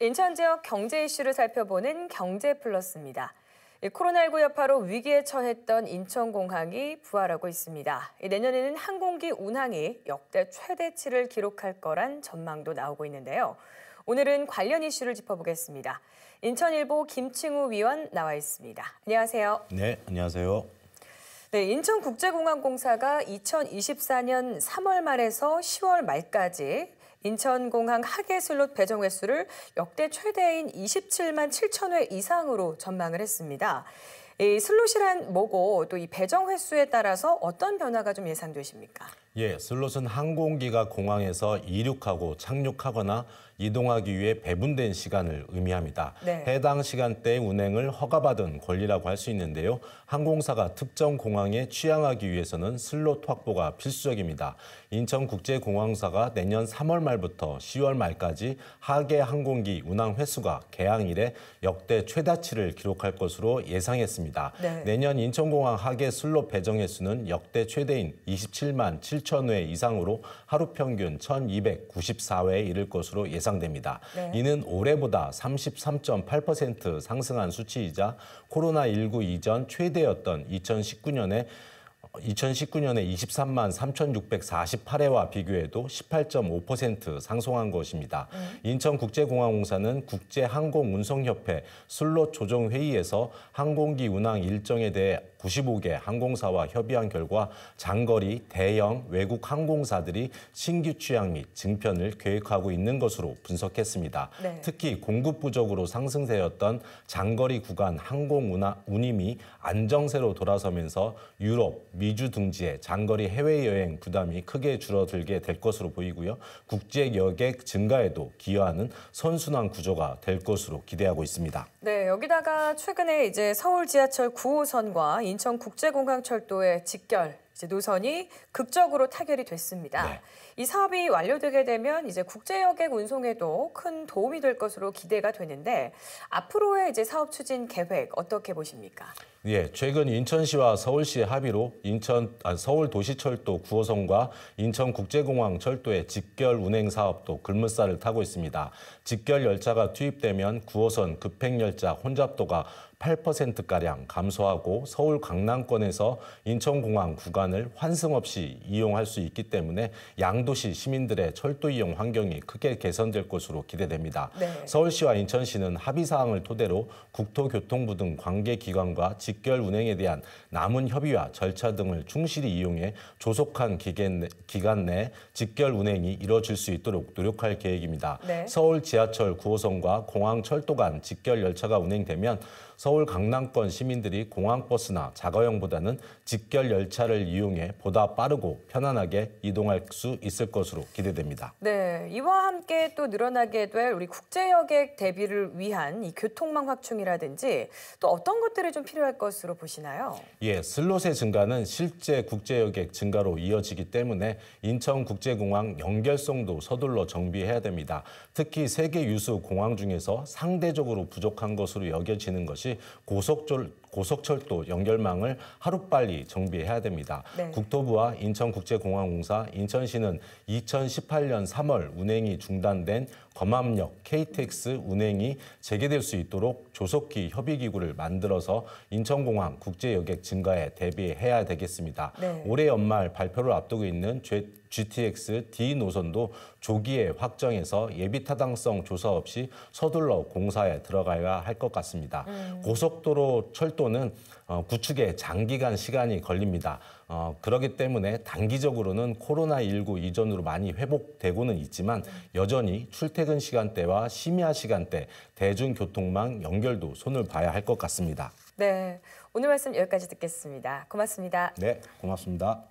인천 지역 경제 이슈를 살펴보는 경제 플러스입니다. 코로나19 여파로 위기에 처했던 인천공항이 부활하고 있습니다. 내년에는 항공기 운항이 역대 최대치를 기록할 거란 전망도 나오고 있는데요. 오늘은 관련 이슈를 짚어보겠습니다. 인천일보 김칭우 위원 나와 있습니다. 안녕하세요. 네, 안녕하세요. 네, 인천국제공항공사가 2024년 3월 말에서 10월 말까지 인천공항 하계슬롯 배정 횟수를 역대 최대인 27만 7천 회 이상으로 전망을 했습니다. 이 슬롯이란 뭐고 또 이 배정 횟수에 따라서 어떤 변화가 좀 예상되십니까? 예, 슬롯은 항공기가 공항에서 이륙하고 착륙하거나 이동하기 위해 배분된 시간을 의미합니다. 네. 해당 시간대 운행을 허가받은 권리라고 할 수 있는데요. 항공사가 특정 공항에 취항하기 위해서는 슬롯 확보가 필수적입니다. 인천국제공항사가 내년 3월 말부터 10월 말까지 하계 항공기 운항 횟수가 개항 이래 역대 최다치를 기록할 것으로 예상했습니다. 네. 내년 인천공항 하계 슬롯 배정 횟수는 역대 최대인 27만 7천 6,000회 이상으로 하루 평균 1,294회에 이를 것으로 예상됩니다. 네. 이는 올해보다 33.8% 상승한 수치이자 코로나19 이전 최대였던 2019년에 2019년에 23만 3,648회와 비교해도 18.5% 상승한 것입니다. 네. 인천국제공항공사는 국제항공운송협회 슬롯 조정회의에서 항공기 운항 일정에 대해 95개 항공사와 협의한 결과 장거리 대형 외국 항공사들이 신규 취향 및 증편을 계획하고 있는 것으로 분석했습니다. 네. 특히 공급 부족으로 상승세였던 장거리 구간 항공 운임이 안정세로 돌아서면서 유럽, 미주 등지에 장거리 해외여행 부담이 크게 줄어들게 될 것으로 보이고요. 국제 여객 증가에도 기여하는 선순환 구조가 될 것으로 기대하고 있습니다. 네, 여기다가 최근에 이제 서울 지하철 9호선과 인천 국제공항철도의 직결 노선이 극적으로 타결이 됐습니다. 네. 이 사업이 완료되게 되면 이제 국제 여객 운송에도 큰 도움이 될 것으로 기대가 되는데 앞으로의 이제 사업 추진 계획 어떻게 보십니까? 예, 최근 인천시와 서울시의 합의로 인천 아, 서울 도시철도 9호선과 인천 국제공항 철도의 직결 운행 사업도 글물사를 타고 있습니다. 직결 열차가 투입되면 9호선 급행 열차 혼잡도가 8%가량 감소하고 서울 강남권에서 인천공항 구간을 환승 없이 이용할 수 있기 때문에 양도 도시 시민들의 철도 이용 환경이 크게 개선될 것으로 기대됩니다. 네. 서울시와 인천시는 합의사항을 토대로 국토교통부 등 관계기관과 직결 운행에 대한 남은 협의와 절차 등을 충실히 이용해 조속한 기간 내 직결 운행이 이뤄질 수 있도록 노력할 계획입니다. 네. 서울 지하철 9호선과 공항 철도 간 직결 열차가 운행되면 서울 강남권 시민들이 공항버스나 자가용보다는 직결 열차를 이용해 보다 빠르고 편안하게 이동할 수 있습니다. 있을 것으로 기대됩니다. 네, 이와 함께 또 늘어나게 될 우리 국제 여객 대비를 위한 이 교통망 확충이라든지 또 어떤 것들이 좀 필요할 것으로 보시나요? 예, 슬롯의 증가는 실제 국제 여객 증가로 이어지기 때문에 인천 국제공항 연결성도 서둘러 정비해야 됩니다. 특히 세계 유수 공항 중에서 상대적으로 부족한 것으로 여겨지는 것이 고속철 고속철도 연결망을 하루빨리 정비해야 됩니다. 네. 국토부와 인천국제공항공사, 인천시는 2018년 3월 운행이 중단된 검암역 KTX 운행이 재개될 수 있도록 조속히 협의기구를 만들어서 인천공항 국제여객 증가에 대비해야 되겠습니다. 네. 올해 연말 발표를 앞두고 있는 GTX D 노선도 조기에 확정해서 예비 타당성 조사 없이 서둘러 공사에 들어가야 할 것 같습니다. 음. 고속도로 철도는 어, 구축에 장기간 시간이 걸립니다. 어, 그렇기 때문에 단기적으로는 코로나19 이전으로 많이 회복되고는 있지만 여전히 출퇴근 시간대와 심야 시간대, 대중교통망 연결도 손을 봐야 할 것 같습니다. 네, 오늘 말씀 여기까지 듣겠습니다. 고맙습니다. 네, 고맙습니다.